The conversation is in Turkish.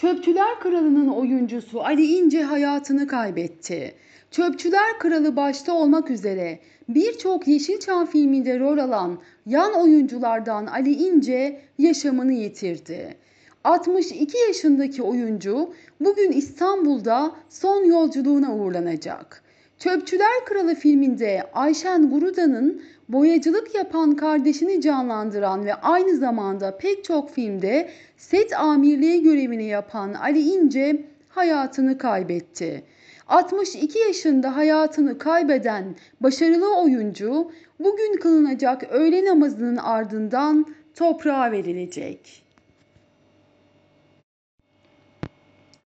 Çöpçüler Kralı'nın oyuncusu Ali İnce hayatını kaybetti. Çöpçüler Kralı başta olmak üzere birçok Yeşilçam filminde rol alan yan oyunculardan Ali İnce yaşamını yitirdi. 62 yaşındaki oyuncu bugün İstanbul'da son yolculuğuna uğurlanacak. Çöpçüler Kralı filminde Ayşen Guruda'nın boyacılık yapan kardeşini canlandıran ve aynı zamanda pek çok filmde set amirliği görevini yapan Ali İnce hayatını kaybetti. 62 yaşında hayatını kaybeden başarılı oyuncu bugün kılınacak öğle namazının ardından toprağa verilecek.